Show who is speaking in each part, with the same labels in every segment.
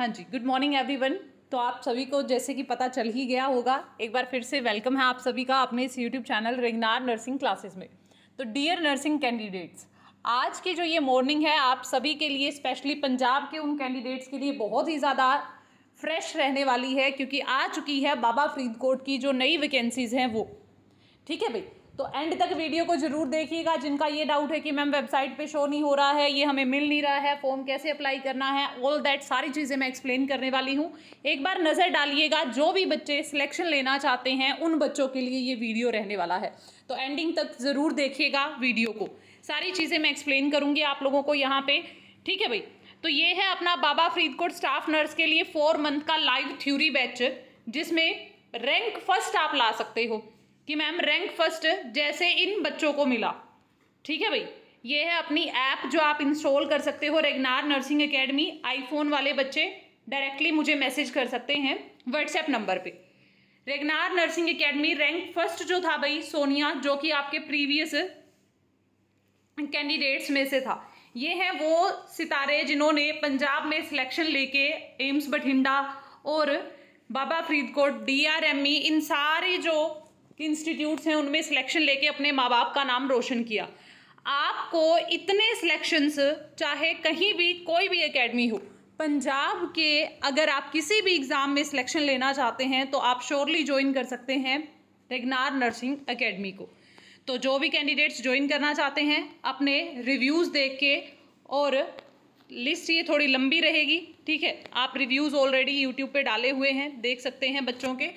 Speaker 1: हाँ जी good morning everyone तो आप सभी को जैसे कि पता चल ही गया होगा एक बार फिर से वेलकम है आप सभी का अपने इस YouTube channel Regnar nursing classes में तो डियर नर्सिंग कैंडिडेट्स आज की जो ये मॉर्निंग है आप सभी के लिए स्पेशली पंजाब के उन कैंडिडेट्स के लिए बहुत ही ज़्यादा फ्रेश रहने वाली है क्योंकि आ चुकी है बाबा फरीदकोट की जो नई वैकेंसीज़ हैं वो ठीक है भाई तो एंड तक वीडियो को जरूर देखिएगा जिनका ये डाउट है कि मैम वेबसाइट पे शो नहीं हो रहा है ये हमें मिल नहीं रहा है फॉर्म कैसे अप्लाई करना है ऑल दैट सारी चीज़ें मैं एक्सप्लेन करने वाली हूँ एक बार नज़र डालिएगा जो भी बच्चे सिलेक्शन लेना चाहते हैं उन बच्चों के लिए ये वीडियो रहने वाला है तो एंडिंग तक ज़रूर देखिएगा वीडियो को सारी चीज़ें मैं एक्सप्लेन करूँगी आप लोगों को यहाँ पर ठीक है भाई तो ये है अपना बाबा फरीदकोट स्टाफ नर्स के लिए फोर मंथ का लाइव थ्यूरी बैच जिसमें रैंक फर्स्ट आप ला सकते हो कि मैम रैंक फर्स्ट जैसे इन बच्चों को मिला ठीक है भाई ये है अपनी ऐप जो आप इंस्टॉल कर सकते हो रेगनार नर्सिंग एकेडमी आईफोन वाले बच्चे डायरेक्टली मुझे मैसेज कर सकते हैं व्हाट्सएप नंबर पे Regnar nursing academy rank first जो था भाई सोनिया जो कि आपके प्रीवियस कैंडिडेट्स में से था ये है वो सितारे जिन्होंने पंजाब में सिलेक्शन लेके एम्स बठिंडा और बाबा फरीदकोट डी इन सारे जो के इंस्टीट्यूट्स हैं उनमें सिलेक्शन लेके अपने माँ बाप का नाम रोशन किया आपको इतने सिलेक्शंस चाहे कहीं भी कोई भी एकेडमी हो पंजाब के अगर आप किसी भी एग्ज़ाम में सिलेक्शन लेना चाहते हैं तो आप श्योरली ज्वाइन कर सकते हैं रेगनार नर्सिंग अकेडमी को तो जो भी कैंडिडेट्स ज्वाइन करना चाहते हैं अपने रिव्यूज़ देख के और लिस्ट ये थोड़ी लंबी रहेगी ठीक है आप रिव्यूज़ ऑलरेडी यूट्यूब पे डाले हुए हैं देख सकते हैं बच्चों के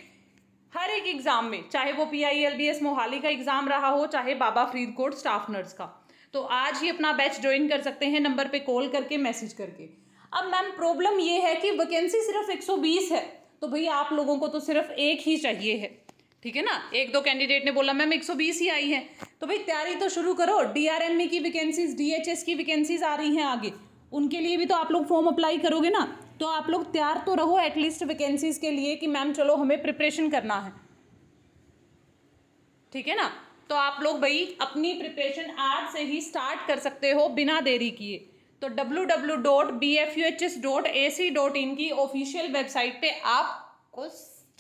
Speaker 1: हर एक एग्ज़ाम में चाहे वो P I L B S Mohali का एग्ज़ाम रहा हो चाहे बाबा फरीदकोट स्टाफ नर्स का तो आज ही अपना बैच ज्वाइन कर सकते हैं नंबर पे कॉल करके मैसेज करके अब मैम प्रॉब्लम ये है कि वैकेंसी सिर्फ 120 है तो भैया आप लोगों को तो सिर्फ एक ही चाहिए है ठीक है ना एक दो कैंडिडेट ने बोला मैम 120 ही आई है तो भाई तैयारी तो शुरू करो ए e की वैकेंसीज डीएचएस की वैकेंसीज आ रही हैं आगे उनके लिए भी तो आप लोग फॉर्म अप्लाई करोगे ना तो आप लोग तैयार तो रहो एटलीस्ट वैकेंसीज के लिए कि मैम चलो हमें प्रिपरेशन करना है ठीक है ना तो आप लोग भाई अपनी प्रिपरेशन आज से ही स्टार्ट कर सकते हो बिना देरी किए तो W W dot B F U H S dot A C dot in की ऑफिशियल वेबसाइट पे आपको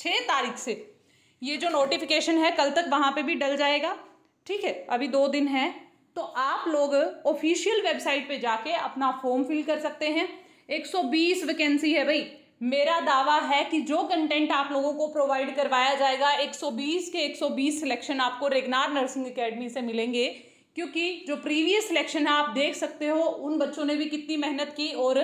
Speaker 1: छः तारीख से ये जो नोटिफिकेशन है कल तक वहाँ पे भी डल जाएगा ठीक है अभी दो दिन है तो आप लोग ऑफिशियल वेबसाइट पे जाके अपना फॉर्म फिल कर सकते हैं 120 वैकेंसी है भाई मेरा दावा है कि जो कंटेंट आप लोगों को प्रोवाइड करवाया जाएगा 120 के 120 सिलेक्शन आपको रेगनार नर्सिंग एकेडमी से मिलेंगे क्योंकि जो प्रीवियस सिलेक्शन है आप देख सकते हो उन बच्चों ने भी कितनी मेहनत की और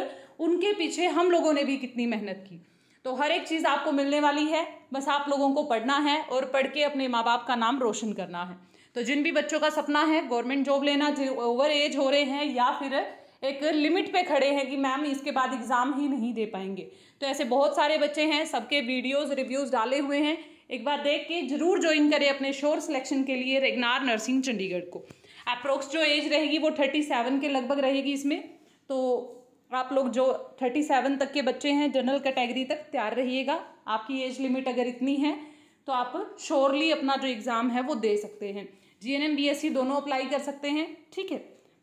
Speaker 1: उनके पीछे हम लोगों ने भी कितनी मेहनत की तो हर एक चीज़ आपको मिलने वाली है बस आप लोगों को पढ़ना है और पढ़ के अपने माँ बाप का नाम रोशन करना है तो जिन भी बच्चों का सपना है गवर्नमेंट जॉब लेना जो ओवर एज हो रहे हैं या फिर एक लिमिट पे खड़े हैं कि मैम इसके बाद एग्ज़ाम ही नहीं दे पाएंगे तो ऐसे बहुत सारे बच्चे हैं सबके वीडियोज़ रिव्यूज़ डाले हुए हैं एक बार देख के जरूर ज्वाइन करें अपने शोर सिलेक्शन के लिए रेगनार नर्सिंग चंडीगढ़ को अप्रोक्स जो एज रहेगी वो थर्टी सेवन के लगभग रहेगी इसमें तो आप लोग जो थर्टी सेवन तक के बच्चे हैं जनरल कैटेगरी तक तैयार रहिएगा आपकी एज लिमिट अगर इतनी है तो आप श्योरली अपना जो एग्ज़ाम है वो दे सकते हैं G N M B S C दोनों अप्लाई कर सकते हैं ठीक है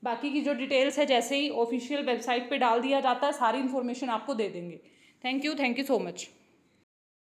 Speaker 1: बाकी की जो डिटेल्स है जैसे ही ऑफिशियल वेबसाइट पे डाल दिया जाता है सारी इन्फॉर्मेशन आपको दे देंगे thank you thank you so much